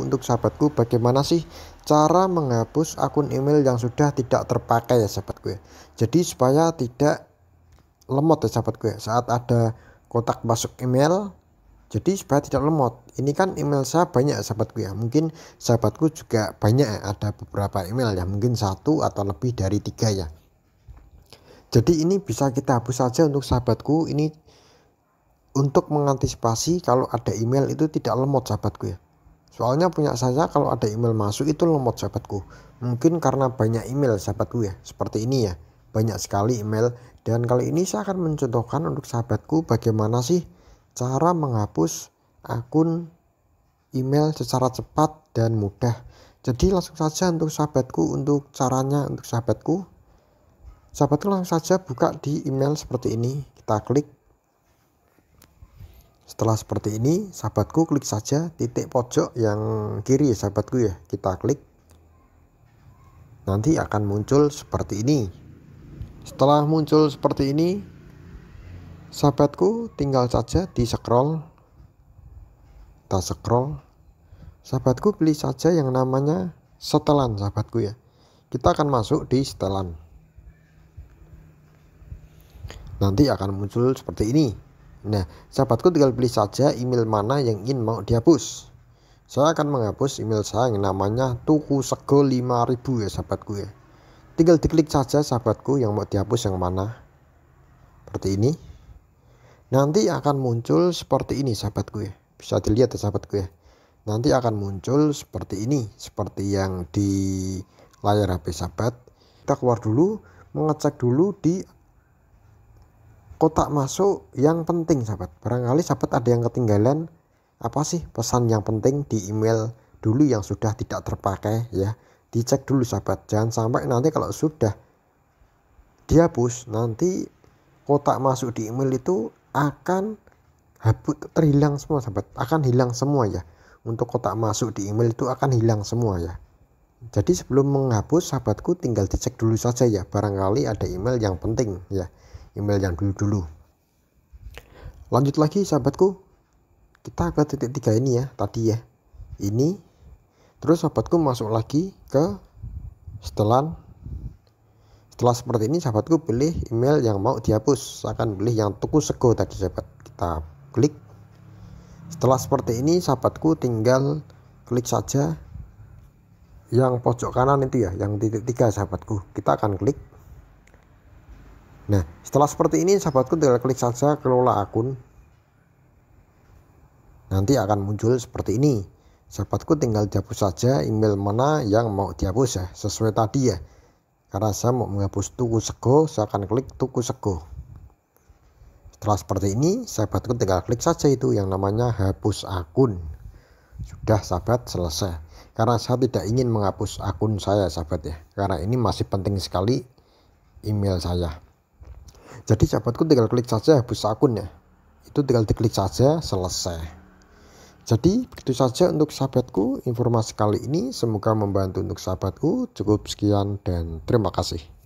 untuk sahabatku bagaimana sih cara menghapus akun email yang sudah tidak terpakai ya sahabatku ya. Jadi supaya tidak lemot ya sahabatku ya saat ada kotak masuk email jadi supaya tidak lemot ini kan email saya banyak ya, sahabatku ya mungkin sahabatku juga banyak ya. ada beberapa email ya mungkin satu atau lebih dari tiga ya jadi ini bisa kita hapus saja untuk sahabatku ini untuk mengantisipasi kalau ada email itu tidak lemot sahabatku ya Soalnya punya saja kalau ada email masuk itu lemot sahabatku. Mungkin karena banyak email sahabatku ya, seperti ini ya. Banyak sekali email dan kali ini saya akan mencontohkan untuk sahabatku bagaimana sih cara menghapus akun email secara cepat dan mudah. Jadi langsung saja untuk sahabatku untuk caranya untuk sahabatku. Sahabatku langsung saja buka di email seperti ini. Kita klik setelah seperti ini, sahabatku klik saja titik pojok yang kiri ya sahabatku ya. Kita klik. Nanti akan muncul seperti ini. Setelah muncul seperti ini, sahabatku tinggal saja di scroll. Kita scroll. Sahabatku pilih saja yang namanya setelan sahabatku ya. Kita akan masuk di setelan. Nanti akan muncul seperti ini. Nah, sahabatku tinggal pilih saja email mana yang ingin mau dihapus. Saya akan menghapus email saya yang namanya tuku sego 5000 ya sahabatku ya. Tinggal diklik saja sahabatku yang mau dihapus yang mana. Seperti ini. Nanti akan muncul seperti ini sahabatku ya. Bisa dilihat ya sahabatku ya. Nanti akan muncul seperti ini, seperti yang di layar HP sahabat. Kita keluar dulu, mengecek dulu di kotak masuk yang penting sahabat barangkali sahabat ada yang ketinggalan apa sih pesan yang penting di email dulu yang sudah tidak terpakai ya dicek dulu sahabat jangan sampai nanti kalau sudah dihapus nanti kotak masuk di email itu akan habut terhilang semua sahabat akan hilang semua ya untuk kotak masuk di email itu akan hilang semua ya jadi sebelum menghapus sahabatku tinggal dicek dulu saja ya barangkali ada email yang penting ya email yang dulu-dulu. Lanjut lagi sahabatku, kita ke titik tiga ini ya, tadi ya. Ini, terus sahabatku masuk lagi ke setelan. Setelah seperti ini sahabatku pilih email yang mau dihapus, saya akan pilih yang tuku sego tadi sahabat. Kita klik. Setelah seperti ini sahabatku tinggal klik saja yang pojok kanan itu ya, yang titik tiga sahabatku. Kita akan klik Nah, setelah seperti ini sahabatku tinggal klik saja kelola akun. Nanti akan muncul seperti ini. Sahabatku tinggal dihapus saja email mana yang mau dihapus ya, sesuai tadi ya. Karena saya mau menghapus tuku sego, saya akan klik tuku sego. Setelah seperti ini, sahabatku tinggal klik saja itu yang namanya hapus akun. Sudah sahabat selesai. Karena saya tidak ingin menghapus akun saya sahabat ya. Karena ini masih penting sekali email saya. Jadi sahabatku tinggal klik saja hapus akun ya. Itu tinggal diklik saja selesai. Jadi begitu saja untuk sahabatku informasi kali ini. Semoga membantu untuk sahabatku. Cukup sekian dan terima kasih.